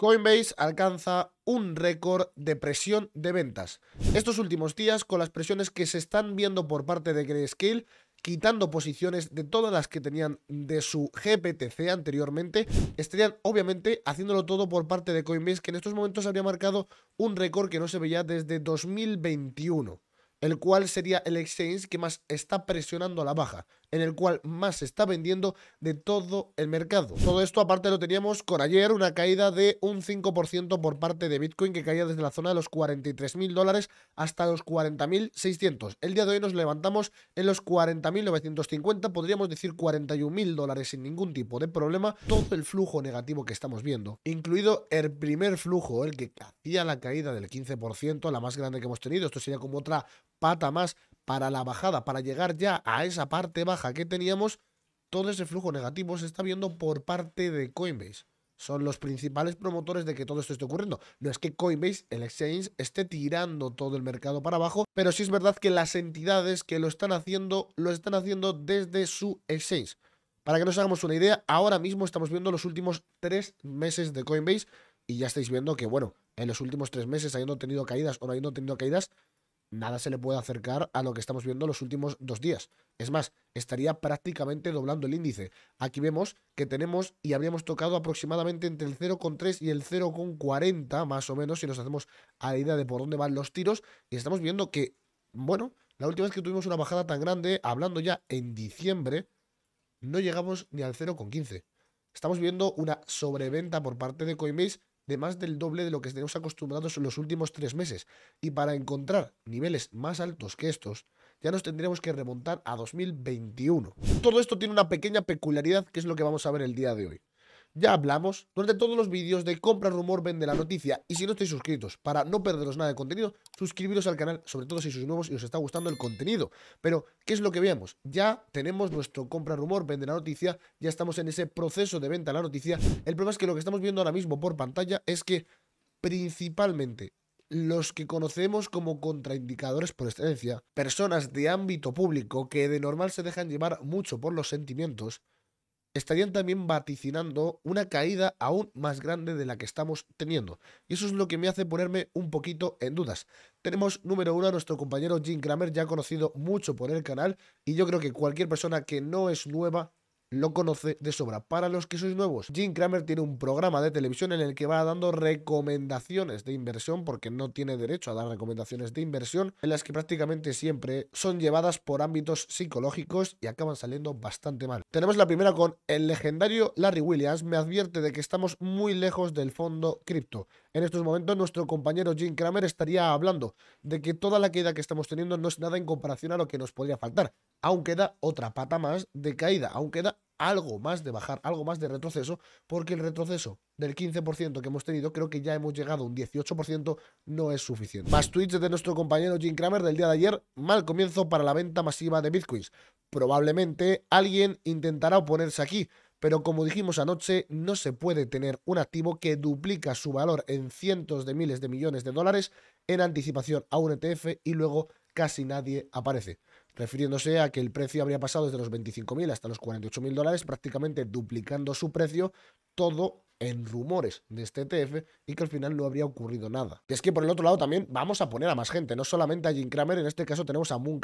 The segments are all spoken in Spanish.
Coinbase alcanza un récord de presión de ventas. Estos últimos días, con las presiones que se están viendo por parte de Grayscale, quitando posiciones de todas las que tenían de su GPTC anteriormente, estarían obviamente haciéndolo todo por parte de Coinbase, que en estos momentos habría marcado un récord que no se veía desde 2021, el cual sería el exchange que más está presionando a la baja en el cual más se está vendiendo de todo el mercado. Todo esto aparte lo teníamos con ayer una caída de un 5% por parte de Bitcoin que caía desde la zona de los 43.000 dólares hasta los 40.600. El día de hoy nos levantamos en los 40.950, podríamos decir 41.000 dólares sin ningún tipo de problema. Todo el flujo negativo que estamos viendo, incluido el primer flujo, el que hacía la caída del 15%, la más grande que hemos tenido, esto sería como otra pata más para la bajada, para llegar ya a esa parte baja que teníamos, todo ese flujo negativo se está viendo por parte de Coinbase. Son los principales promotores de que todo esto esté ocurriendo. No es que Coinbase, el exchange, esté tirando todo el mercado para abajo, pero sí es verdad que las entidades que lo están haciendo, lo están haciendo desde su exchange. Para que nos hagamos una idea, ahora mismo estamos viendo los últimos tres meses de Coinbase y ya estáis viendo que, bueno, en los últimos tres meses, habiendo tenido caídas o no habiendo tenido caídas, nada se le puede acercar a lo que estamos viendo los últimos dos días. Es más, estaría prácticamente doblando el índice. Aquí vemos que tenemos y habríamos tocado aproximadamente entre el 0,3 y el 0,40 más o menos si nos hacemos a la idea de por dónde van los tiros y estamos viendo que, bueno, la última vez que tuvimos una bajada tan grande, hablando ya en diciembre, no llegamos ni al 0,15. Estamos viendo una sobreventa por parte de Coinbase de más del doble de lo que tenemos acostumbrados en los últimos tres meses. Y para encontrar niveles más altos que estos, ya nos tendríamos que remontar a 2021. Todo esto tiene una pequeña peculiaridad que es lo que vamos a ver el día de hoy. Ya hablamos durante todos los vídeos de Compra Rumor Vende la Noticia. Y si no estáis suscritos, para no perderos nada de contenido, suscribiros al canal, sobre todo si sois nuevos y os está gustando el contenido. Pero, ¿qué es lo que veamos? Ya tenemos nuestro Compra Rumor Vende la Noticia, ya estamos en ese proceso de venta la noticia. El problema es que lo que estamos viendo ahora mismo por pantalla es que principalmente los que conocemos como contraindicadores por excelencia, personas de ámbito público que de normal se dejan llevar mucho por los sentimientos, estarían también vaticinando una caída aún más grande de la que estamos teniendo. Y eso es lo que me hace ponerme un poquito en dudas. Tenemos número uno a nuestro compañero Jim Kramer, ya conocido mucho por el canal, y yo creo que cualquier persona que no es nueva lo conoce de sobra. Para los que sois nuevos, Jim Cramer tiene un programa de televisión en el que va dando recomendaciones de inversión, porque no tiene derecho a dar recomendaciones de inversión, en las que prácticamente siempre son llevadas por ámbitos psicológicos y acaban saliendo bastante mal. Tenemos la primera con el legendario Larry Williams, me advierte de que estamos muy lejos del fondo cripto en estos momentos nuestro compañero Jim Kramer estaría hablando de que toda la caída que estamos teniendo no es nada en comparación a lo que nos podría faltar. Aún queda otra pata más de caída, aún queda algo más de bajar, algo más de retroceso, porque el retroceso del 15% que hemos tenido, creo que ya hemos llegado a un 18%, no es suficiente. Más tweets de nuestro compañero Jim Kramer del día de ayer, mal comienzo para la venta masiva de bitcoins. Probablemente alguien intentará oponerse aquí, pero como dijimos anoche, no se puede tener un activo que duplica su valor en cientos de miles de millones de dólares en anticipación a un ETF y luego casi nadie aparece, refiriéndose a que el precio habría pasado desde los 25.000 hasta los 48.000 dólares, prácticamente duplicando su precio, todo en rumores de este ETF y que al final no habría ocurrido nada. Y es que por el otro lado también vamos a poner a más gente, no solamente a Jim Cramer, en este caso tenemos a Moon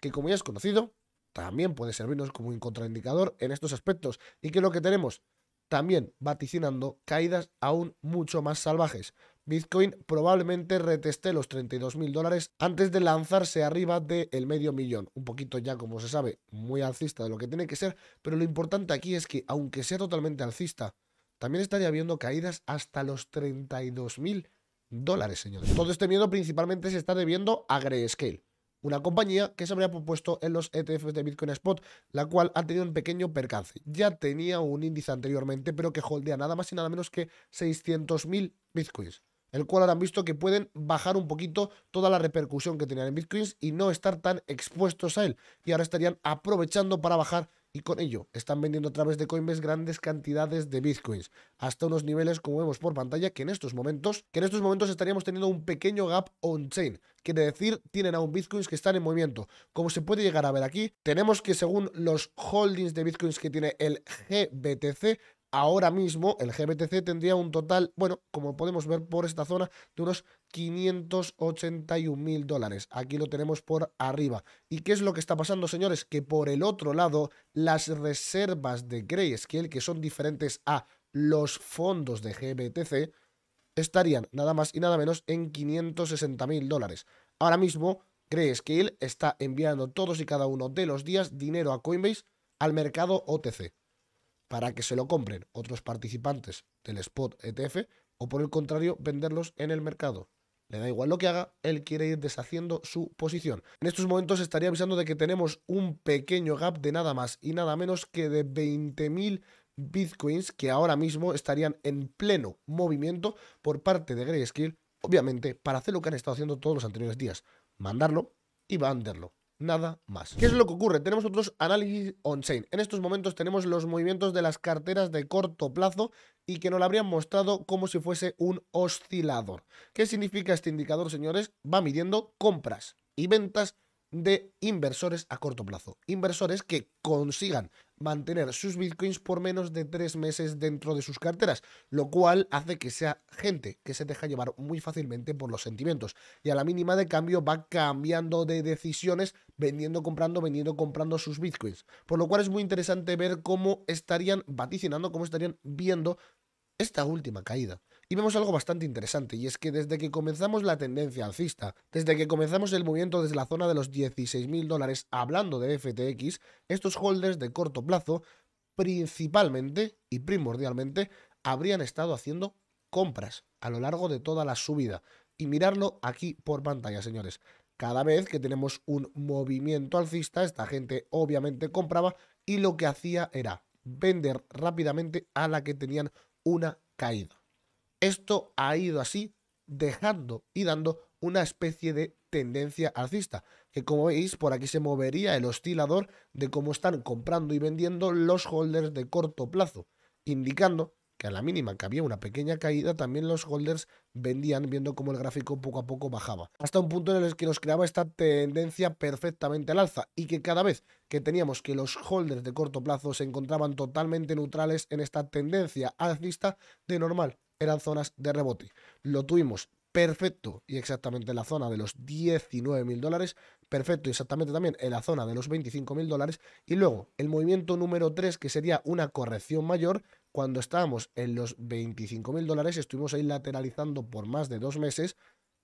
que como ya es conocido, también puede servirnos como un contraindicador en estos aspectos. ¿Y que lo que tenemos? También vaticinando caídas aún mucho más salvajes. Bitcoin probablemente reteste los 32 mil dólares antes de lanzarse arriba del medio millón. Un poquito ya, como se sabe, muy alcista de lo que tiene que ser, pero lo importante aquí es que, aunque sea totalmente alcista, también estaría habiendo caídas hasta los 32 mil dólares, señores. Todo este miedo principalmente se está debiendo a Grayscale una compañía que se habría propuesto en los ETFs de Bitcoin Spot, la cual ha tenido un pequeño percance. Ya tenía un índice anteriormente, pero que holdea nada más y nada menos que 600.000 Bitcoins el cual ahora han visto que pueden bajar un poquito toda la repercusión que tenían en bitcoins y no estar tan expuestos a él. Y ahora estarían aprovechando para bajar y con ello están vendiendo a través de Coinbase grandes cantidades de bitcoins, hasta unos niveles como vemos por pantalla que en estos momentos, que en estos momentos estaríamos teniendo un pequeño gap on chain, quiere decir, tienen aún bitcoins que están en movimiento. Como se puede llegar a ver aquí, tenemos que según los holdings de bitcoins que tiene el GBTC, ahora mismo el GBTC tendría un total, bueno, como podemos ver por esta zona, de unos 581 mil dólares. Aquí lo tenemos por arriba. ¿Y qué es lo que está pasando, señores? Que por el otro lado, las reservas de Grayscale, que son diferentes a los fondos de GBTC, estarían nada más y nada menos en 560 mil dólares. Ahora mismo, Grayscale está enviando todos y cada uno de los días dinero a Coinbase al mercado OTC para que se lo compren otros participantes del spot ETF o por el contrario venderlos en el mercado. Le da igual lo que haga, él quiere ir deshaciendo su posición. En estos momentos estaría avisando de que tenemos un pequeño gap de nada más y nada menos que de 20.000 bitcoins que ahora mismo estarían en pleno movimiento por parte de Grayscale, obviamente para hacer lo que han estado haciendo todos los anteriores días, mandarlo y venderlo. Nada más. ¿Qué es lo que ocurre? Tenemos otros análisis on-chain. En estos momentos tenemos los movimientos de las carteras de corto plazo y que nos lo habrían mostrado como si fuese un oscilador. ¿Qué significa este indicador, señores? Va midiendo compras y ventas de inversores a corto plazo. Inversores que consigan mantener sus bitcoins por menos de tres meses dentro de sus carteras, lo cual hace que sea gente que se deja llevar muy fácilmente por los sentimientos y a la mínima de cambio va cambiando de decisiones, vendiendo, comprando, vendiendo, comprando sus bitcoins. Por lo cual es muy interesante ver cómo estarían vaticinando, cómo estarían viendo esta última caída y vemos algo bastante interesante, y es que desde que comenzamos la tendencia alcista, desde que comenzamos el movimiento desde la zona de los 16.000 dólares, hablando de FTX, estos holders de corto plazo, principalmente y primordialmente, habrían estado haciendo compras a lo largo de toda la subida. Y mirarlo aquí por pantalla, señores. Cada vez que tenemos un movimiento alcista, esta gente obviamente compraba y lo que hacía era vender rápidamente a la que tenían una caída. Esto ha ido así, dejando y dando una especie de tendencia alcista, que como veis por aquí se movería el oscilador de cómo están comprando y vendiendo los holders de corto plazo, indicando que a la mínima que había una pequeña caída, también los holders vendían viendo cómo el gráfico poco a poco bajaba, hasta un punto en el que nos creaba esta tendencia perfectamente al alza y que cada vez que teníamos que los holders de corto plazo se encontraban totalmente neutrales en esta tendencia alcista, de normal eran zonas de rebote. Lo tuvimos perfecto y exactamente en la zona de los 19 mil dólares, perfecto y exactamente también en la zona de los 25 mil dólares. Y luego el movimiento número 3, que sería una corrección mayor, cuando estábamos en los 25 mil dólares, estuvimos ahí lateralizando por más de dos meses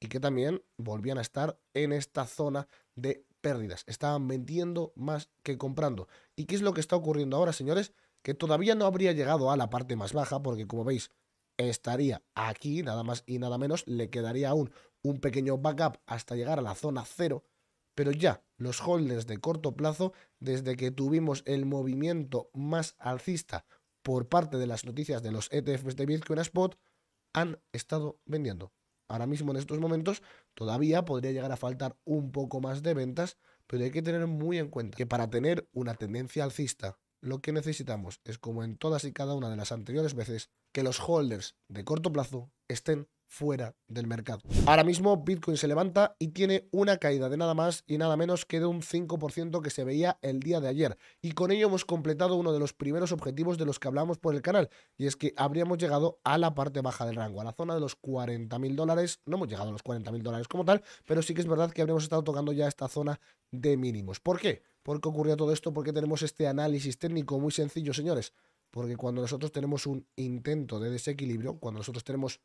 y que también volvían a estar en esta zona de pérdidas. Estaban vendiendo más que comprando. ¿Y qué es lo que está ocurriendo ahora, señores? Que todavía no habría llegado a la parte más baja, porque como veis, estaría aquí, nada más y nada menos, le quedaría aún un pequeño backup hasta llegar a la zona cero, pero ya los holders de corto plazo, desde que tuvimos el movimiento más alcista por parte de las noticias de los ETFs de Bitcoin Spot, han estado vendiendo. Ahora mismo en estos momentos todavía podría llegar a faltar un poco más de ventas, pero hay que tener muy en cuenta que para tener una tendencia alcista lo que necesitamos es, como en todas y cada una de las anteriores veces, que los holders de corto plazo estén fuera del mercado. Ahora mismo Bitcoin se levanta y tiene una caída de nada más y nada menos que de un 5% que se veía el día de ayer. Y con ello hemos completado uno de los primeros objetivos de los que hablamos por el canal, y es que habríamos llegado a la parte baja del rango, a la zona de los 40.000 mil dólares. No hemos llegado a los 40.000 mil dólares como tal, pero sí que es verdad que habríamos estado tocando ya esta zona de mínimos. ¿Por qué? ¿Por qué ocurrió todo esto? Porque tenemos este análisis técnico muy sencillo, señores? Porque cuando nosotros tenemos un intento de desequilibrio, cuando nosotros tenemos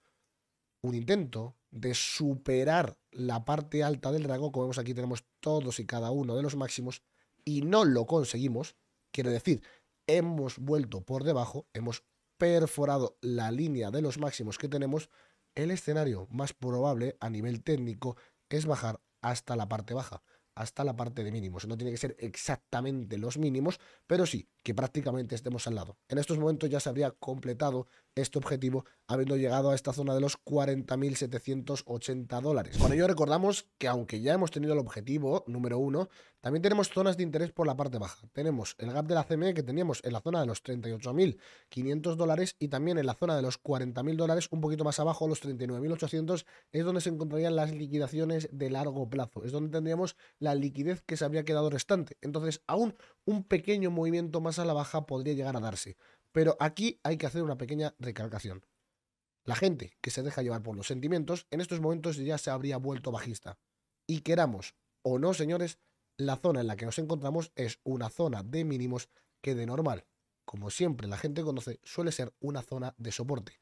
un intento de superar la parte alta del rango, como vemos aquí tenemos todos y cada uno de los máximos, y no lo conseguimos, quiere decir, hemos vuelto por debajo, hemos perforado la línea de los máximos que tenemos, el escenario más probable a nivel técnico es bajar hasta la parte baja hasta la parte de mínimos. No tiene que ser exactamente los mínimos, pero sí que prácticamente estemos al lado. En estos momentos ya se habría completado este objetivo, habiendo llegado a esta zona de los 40.780 dólares. Con ello recordamos que aunque ya hemos tenido el objetivo número uno, también tenemos zonas de interés por la parte baja. Tenemos el gap de la CME que teníamos en la zona de los 38.500 dólares y también en la zona de los 40.000 dólares, un poquito más abajo, los 39.800, es donde se encontrarían las liquidaciones de largo plazo. Es donde tendríamos la liquidez que se habría quedado restante. Entonces, aún un pequeño movimiento más a la baja podría llegar a darse. Pero aquí hay que hacer una pequeña recalcación. La gente que se deja llevar por los sentimientos en estos momentos ya se habría vuelto bajista. Y queramos o no, señores, la zona en la que nos encontramos es una zona de mínimos que de normal, como siempre la gente conoce, suele ser una zona de soporte.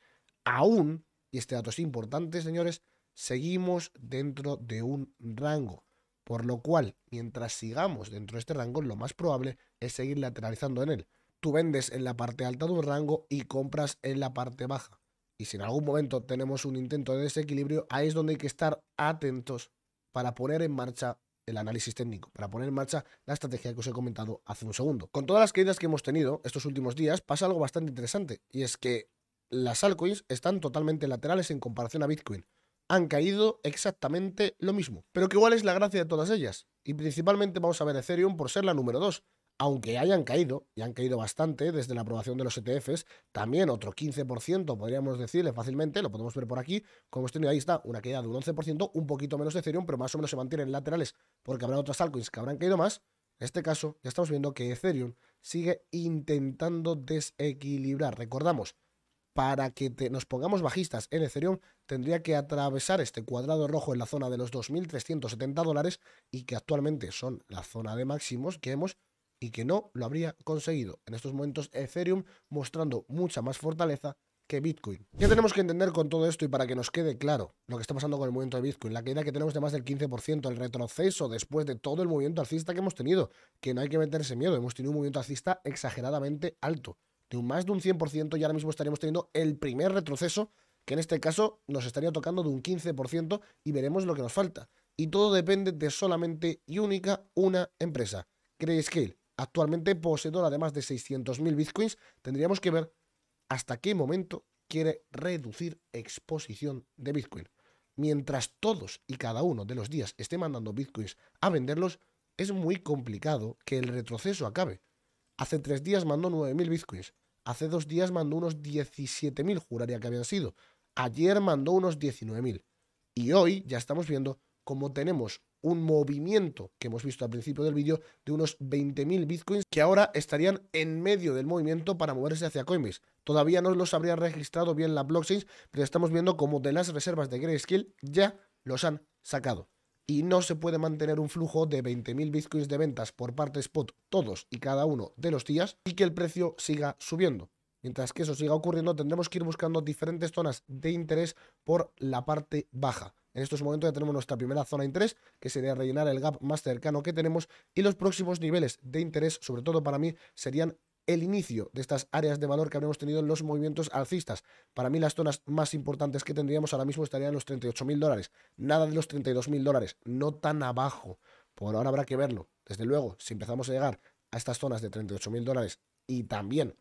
Aún, y este dato es importante, señores, seguimos dentro de un rango. Por lo cual, mientras sigamos dentro de este rango, lo más probable es seguir lateralizando en él tú vendes en la parte alta de un rango y compras en la parte baja. Y si en algún momento tenemos un intento de desequilibrio, ahí es donde hay que estar atentos para poner en marcha el análisis técnico, para poner en marcha la estrategia que os he comentado hace un segundo. Con todas las caídas que hemos tenido estos últimos días, pasa algo bastante interesante, y es que las altcoins están totalmente laterales en comparación a Bitcoin. Han caído exactamente lo mismo, pero que igual es la gracia de todas ellas. Y principalmente vamos a ver Ethereum por ser la número 2, aunque hayan caído, y han caído bastante desde la aprobación de los ETFs, también otro 15%, podríamos decirle fácilmente, lo podemos ver por aquí, como hemos tenido ahí está, una caída de un 11%, un poquito menos de Ethereum, pero más o menos se mantienen laterales porque habrá otras altcoins que habrán caído más. En este caso, ya estamos viendo que Ethereum sigue intentando desequilibrar. Recordamos, para que nos pongamos bajistas en Ethereum, tendría que atravesar este cuadrado rojo en la zona de los 2.370 dólares y que actualmente son la zona de máximos que hemos y que no lo habría conseguido. En estos momentos Ethereum mostrando mucha más fortaleza que Bitcoin. Ya tenemos que entender con todo esto y para que nos quede claro lo que está pasando con el movimiento de Bitcoin? La caída que tenemos de más del 15%, el retroceso después de todo el movimiento alcista que hemos tenido, que no hay que meterse miedo, hemos tenido un movimiento alcista exageradamente alto, de un más de un 100% y ahora mismo estaríamos teniendo el primer retroceso, que en este caso nos estaría tocando de un 15% y veremos lo que nos falta. Y todo depende de solamente y única una empresa, Grayscale actualmente poseedor más de 600.000 bitcoins, tendríamos que ver hasta qué momento quiere reducir exposición de bitcoin. Mientras todos y cada uno de los días esté mandando bitcoins a venderlos, es muy complicado que el retroceso acabe. Hace tres días mandó 9.000 bitcoins, hace dos días mandó unos 17.000, juraría que habían sido, ayer mandó unos 19.000 y hoy ya estamos viendo cómo tenemos un movimiento que hemos visto al principio del vídeo de unos 20.000 bitcoins que ahora estarían en medio del movimiento para moverse hacia Coinbase. Todavía no los habría registrado bien la blockchain, pero estamos viendo como de las reservas de Grayscale ya los han sacado. Y no se puede mantener un flujo de 20.000 bitcoins de ventas por parte spot todos y cada uno de los días y que el precio siga subiendo. Mientras que eso siga ocurriendo, tendremos que ir buscando diferentes zonas de interés por la parte baja. En estos momentos ya tenemos nuestra primera zona de interés, que sería rellenar el gap más cercano que tenemos. Y los próximos niveles de interés, sobre todo para mí, serían el inicio de estas áreas de valor que habremos tenido en los movimientos alcistas. Para mí las zonas más importantes que tendríamos ahora mismo estarían los 38.000 dólares, nada de los 32.000 dólares, no tan abajo. Por ahora habrá que verlo. Desde luego, si empezamos a llegar a estas zonas de 38.000 dólares y también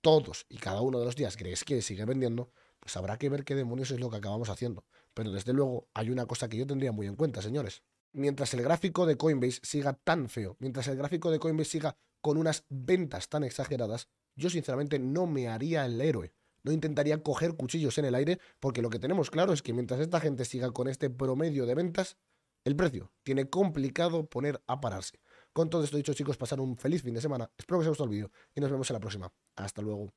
todos y cada uno de los días que sigue vendiendo, pues habrá que ver qué demonios es lo que acabamos haciendo. Pero desde luego hay una cosa que yo tendría muy en cuenta, señores. Mientras el gráfico de Coinbase siga tan feo, mientras el gráfico de Coinbase siga con unas ventas tan exageradas, yo sinceramente no me haría el héroe. No intentaría coger cuchillos en el aire, porque lo que tenemos claro es que mientras esta gente siga con este promedio de ventas, el precio tiene complicado poner a pararse. Con todo esto dicho, chicos, pasar un feliz fin de semana. Espero que os haya gustado el vídeo y nos vemos en la próxima. Hasta luego.